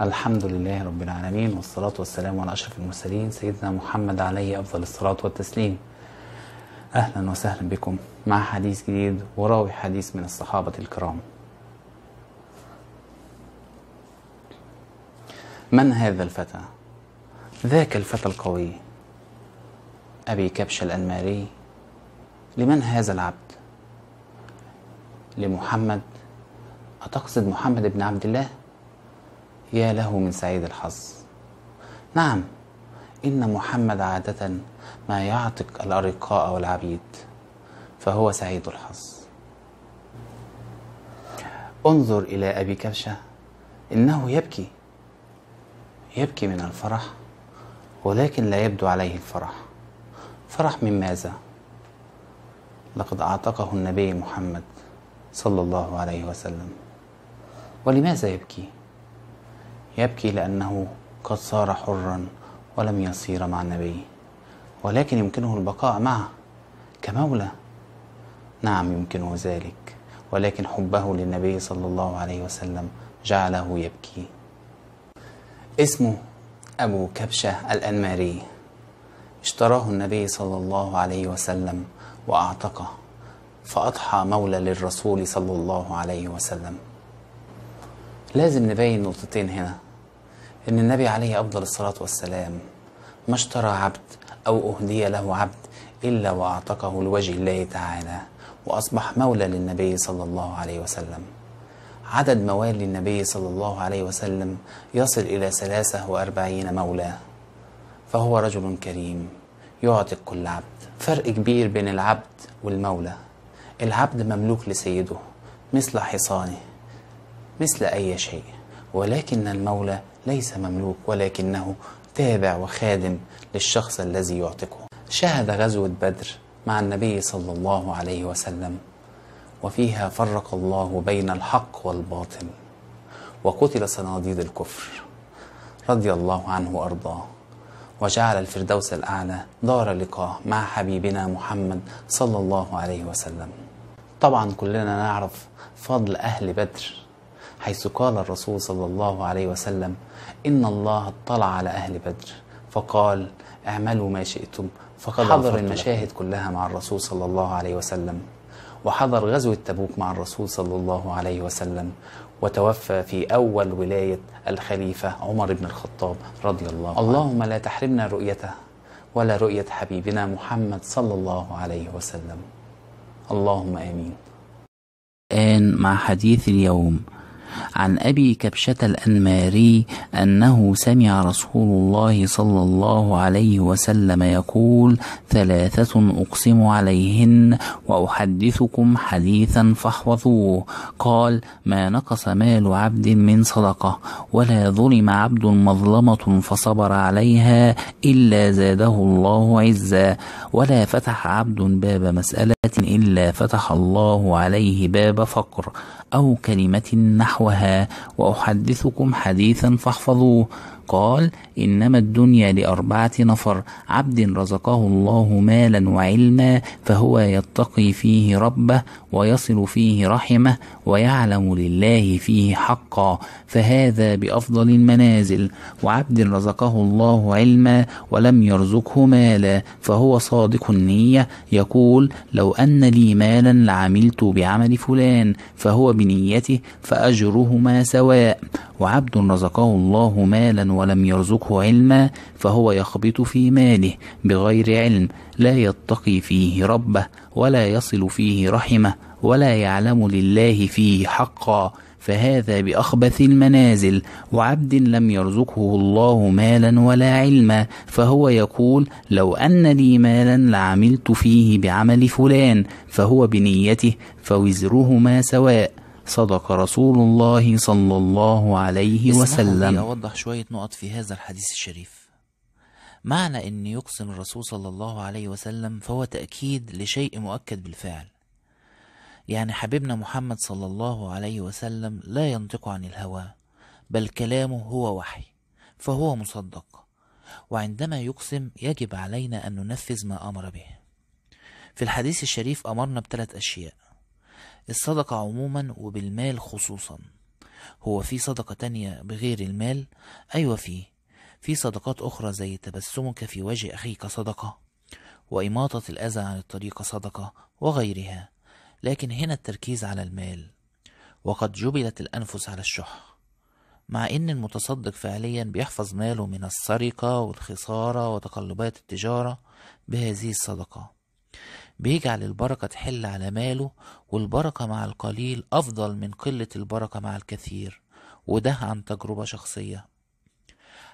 الحمد لله رب العالمين والصلاة والسلام على أشرف المرسلين سيدنا محمد عليه أفضل الصلاة والتسليم أهلا وسهلا بكم مع حديث جديد وراوي حديث من الصحابة الكرام من هذا الفتى؟ ذاك الفتى القوي أبي كبش الأنماري لمن هذا العبد؟ لمحمد أتقصد محمد بن عبد الله؟ يا له من سعيد الحظ نعم إن محمد عادة ما يعتق الأرقاء والعبيد فهو سعيد الحظ انظر إلى أبي كبشة إنه يبكي يبكي من الفرح ولكن لا يبدو عليه الفرح فرح من ماذا؟ لقد أعتقه النبي محمد صلى الله عليه وسلم ولماذا يبكي؟ يبكي لأنه قد صار حرا ولم يصير مع النبي ولكن يمكنه البقاء معه كمولى نعم يمكنه ذلك ولكن حبه للنبي صلى الله عليه وسلم جعله يبكي اسمه أبو كبشة الأنماري اشتراه النبي صلى الله عليه وسلم وأعتقه فأضحى مولى للرسول صلى الله عليه وسلم لازم نبين نقطتين هنا ان النبي عليه افضل الصلاه والسلام ما اشترى عبد او اهدي له عبد الا واعتقه لوجه الله تعالى واصبح مولى للنبي صلى الله عليه وسلم عدد موالي النبي صلى الله عليه وسلم يصل الى ثلاثه واربعين مولى فهو رجل كريم يعتق كل عبد فرق كبير بين العبد والمولى العبد مملوك لسيده مثل حصانه مثل اي شيء ولكن المولى ليس مملوك ولكنه تابع وخادم للشخص الذي يعتقه شهد غزوة بدر مع النبي صلى الله عليه وسلم وفيها فرق الله بين الحق والباطل وقتل صناديد الكفر رضي الله عنه وارضاه وجعل الفردوس الاعلى دار لقاء مع حبيبنا محمد صلى الله عليه وسلم طبعا كلنا نعرف فضل اهل بدر حيث قال الرسول صلى الله عليه وسلم إن الله اطلع على أهل بدر فقال اعملوا ما شئتم فقد حضر المشاهد كلها مع الرسول صلى الله عليه وسلم وحضر غزوة تبوك مع الرسول صلى الله عليه وسلم وتوفى في أول ولاية الخليفة عمر بن الخطاب رضي الله عنه اللهم لا تحرمنا رؤيته ولا رؤية حبيبنا محمد صلى الله عليه وسلم اللهم آمين الآن مع حديث اليوم عن أبي كبشة الأنماري أنه سمع رسول الله صلى الله عليه وسلم يقول ثلاثة أقسم عليهن وأحدثكم حديثا فاحفظوه قال ما نقص مال عبد من صدقة ولا ظلم عبد مظلمة فصبر عليها إلا زاده الله عزا ولا فتح عبد باب مسألة إلا فتح الله عليه باب فقر أو كلمة نحو نحوها وأحدثكم حديثا فاحفظوه قال إنما الدنيا لأربعة نفر عبد رزقه الله مالا وعلما فهو يتقي فيه ربه ويصل فيه رحمه ويعلم لله فيه حقا فهذا بأفضل المنازل وعبد رزقه الله علما ولم يرزقه مالا فهو صادق النية يقول لو أن لي مالا لعملت بعمل فلان فهو بنيته فأجرهما سواء وعبد رزقه الله مالا ولم يرزقه علما فهو يخبط في ماله بغير علم لا يتقي فيه ربه ولا يصل فيه رحمه ولا يعلم لله فيه حقا فهذا بأخبث المنازل وعبد لم يرزقه الله مالا ولا علما فهو يقول لو أن لي مالا لعملت فيه بعمل فلان فهو بنيته فوزرهما سواء صدق رسول الله صلى الله عليه وسلم أوضح شوية نقط في هذا الحديث الشريف معنى أن يقسم الرسول صلى الله عليه وسلم فهو تأكيد لشيء مؤكد بالفعل يعني حبيبنا محمد صلى الله عليه وسلم لا ينطق عن الهوى بل كلامه هو وحي فهو مصدق وعندما يقسم يجب علينا أن ننفذ ما أمر به في الحديث الشريف أمرنا بثلاث أشياء الصدقة عموما وبالمال خصوصا هو في صدقة تانية بغير المال؟ أيوة فيه في صدقات أخرى زي تبسمك في وجه أخيك صدقة وإماطة الأذى عن الطريق صدقة وغيرها لكن هنا التركيز على المال وقد جبلت الأنفس على الشح مع إن المتصدق فعليا بيحفظ ماله من السرقة والخسارة وتقلبات التجارة بهذه الصدقة بيجعل البركة تحل على ماله والبركة مع القليل أفضل من قلة البركة مع الكثير وده عن تجربة شخصية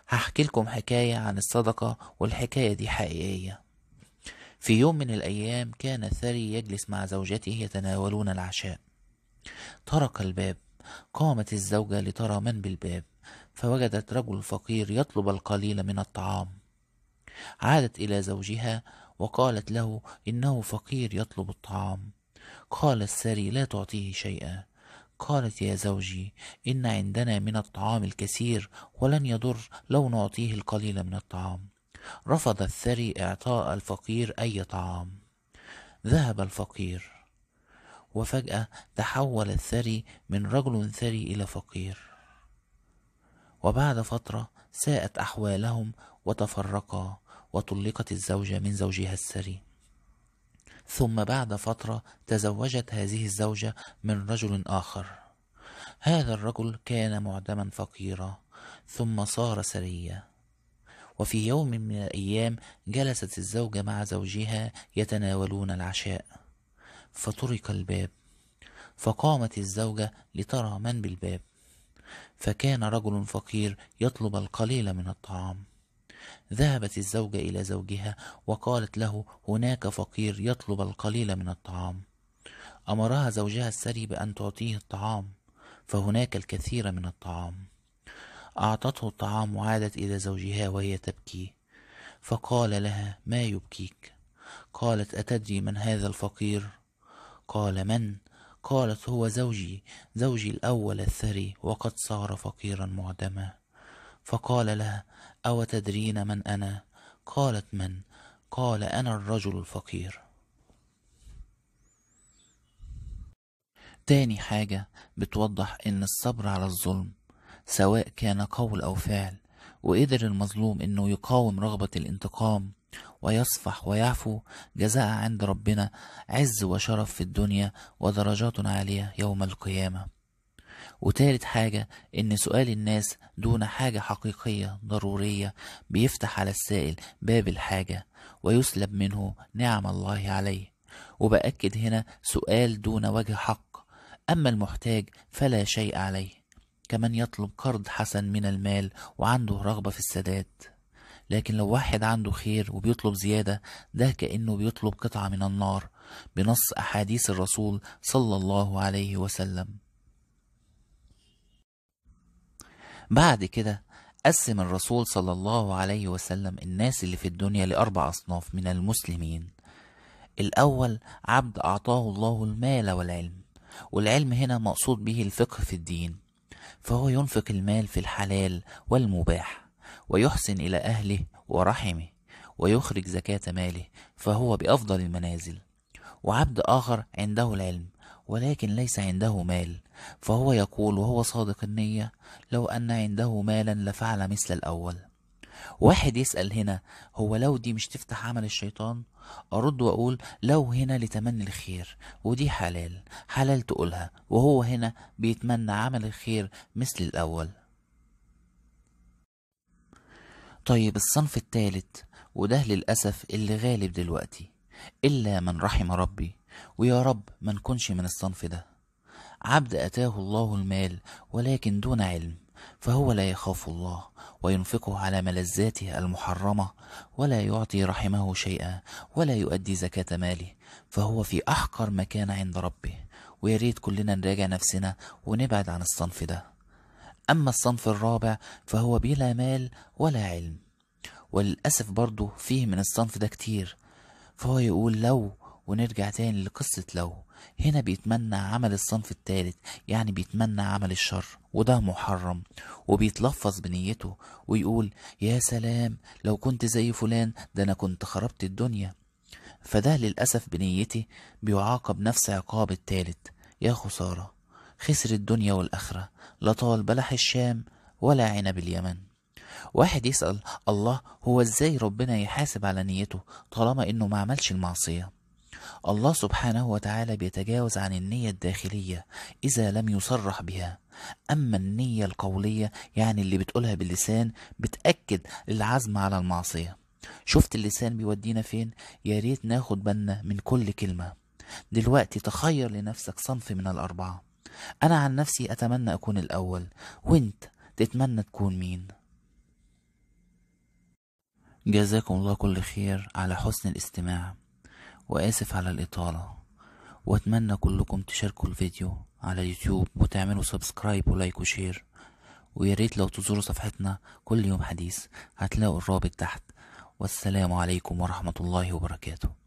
هحكي لكم حكاية عن الصدقة والحكاية دي حقيقية في يوم من الأيام كان ثري يجلس مع زوجته يتناولون العشاء طرق الباب قامت الزوجة لترى من بالباب فوجدت رجل فقير يطلب القليل من الطعام عادت إلى زوجها وقالت له إنه فقير يطلب الطعام قال الثري لا تعطيه شيئا قالت يا زوجي إن عندنا من الطعام الكثير ولن يضر لو نعطيه القليل من الطعام رفض الثري إعطاء الفقير أي طعام ذهب الفقير وفجأة تحول الثري من رجل ثري إلى فقير وبعد فترة ساءت أحوالهم وتفرقا وطلقت الزوجة من زوجها السري ثم بعد فترة تزوجت هذه الزوجة من رجل آخر هذا الرجل كان معدما فقيرا ثم صار سريا وفي يوم من الأيام جلست الزوجة مع زوجها يتناولون العشاء فطرق الباب فقامت الزوجة لترى من بالباب فكان رجل فقير يطلب القليل من الطعام ذهبت الزوجة إلى زوجها وقالت له هناك فقير يطلب القليل من الطعام أمرها زوجها السري بأن تعطيه الطعام فهناك الكثير من الطعام أعطته الطعام وعادت إلى زوجها وهي تبكي فقال لها ما يبكيك قالت أتدري من هذا الفقير قال من قالت هو زوجي زوجي الأول الثري وقد صار فقيرا معدما فقال لها أو تدرين من أنا قالت من قال أنا الرجل الفقير تاني حاجة بتوضح إن الصبر على الظلم سواء كان قول أو فعل وقدر المظلوم إنه يقاوم رغبة الانتقام ويصفح ويعفو جزاء عند ربنا عز وشرف في الدنيا ودرجات عالية يوم القيامة وتالت حاجة إن سؤال الناس دون حاجة حقيقية ضرورية بيفتح على السائل باب الحاجة ويسلب منه نعم الله عليه وبأكد هنا سؤال دون وجه حق أما المحتاج فلا شيء عليه كمن يطلب قرض حسن من المال وعنده رغبة في السداد لكن لو واحد عنده خير وبيطلب زيادة ده كأنه بيطلب قطعة من النار بنص أحاديث الرسول صلى الله عليه وسلم بعد كده قسم الرسول صلى الله عليه وسلم الناس اللي في الدنيا لأربع أصناف من المسلمين الأول عبد أعطاه الله المال والعلم والعلم هنا مقصود به الفقه في الدين فهو ينفق المال في الحلال والمباح ويحسن إلى أهله ورحمه ويخرج زكاة ماله فهو بأفضل المنازل وعبد آخر عنده العلم ولكن ليس عنده مال فهو يقول وهو صادق النية لو أن عنده مالا لفعل مثل الأول واحد يسأل هنا هو لو دي مش تفتح عمل الشيطان أرد وأقول لو هنا لتمني الخير ودي حلال حلال تقولها وهو هنا بيتمنى عمل الخير مثل الأول طيب الصنف الثالث وده للأسف اللي غالب دلوقتي إلا من رحم ربي ويا رب ما نكونش من الصنف ده عبد أتاه الله المال ولكن دون علم فهو لا يخاف الله وينفقه على ملذاته المحرمة ولا يعطي رحمه شيئا ولا يؤدي زكاة ماله فهو في أحقر مكان عند ربه ويريد كلنا نراجع نفسنا ونبعد عن الصنف ده أما الصنف الرابع فهو بلا مال ولا علم وللأسف برضه فيه من الصنف ده كتير فهو يقول لو ونرجع تاني لقصة لو هنا بيتمنى عمل الصنف الثالث يعني بيتمنى عمل الشر وده محرم وبيتلفظ بنيته ويقول يا سلام لو كنت زي فلان ده أنا كنت خربت الدنيا فده للأسف بنيتي بيعاقب نفس عقاب التالت يا خسارة خسر الدنيا والآخرة لا طال بلح الشام ولا عنب اليمن واحد يسأل الله هو ازاي ربنا يحاسب على نيته طالما انه ما عملش المعصية الله سبحانه وتعالى بيتجاوز عن النية الداخلية إذا لم يصرح بها أما النية القولية يعني اللي بتقولها باللسان بتأكد العزم على المعصية شفت اللسان بيودينا فين يا ريت ناخد بالنا من كل كلمة دلوقتي تخير لنفسك صنف من الأربعة أنا عن نفسي أتمنى أكون الأول وإنت تتمنى تكون مين؟ جزاكم الله كل خير على حسن الاستماع وآسف على الإطالة وأتمنى كلكم تشاركوا الفيديو على يوتيوب وتعملوا سبسكرايب ولايك وشير وياريت لو تزوروا صفحتنا كل يوم حديث هتلاقوا الرابط تحت والسلام عليكم ورحمة الله وبركاته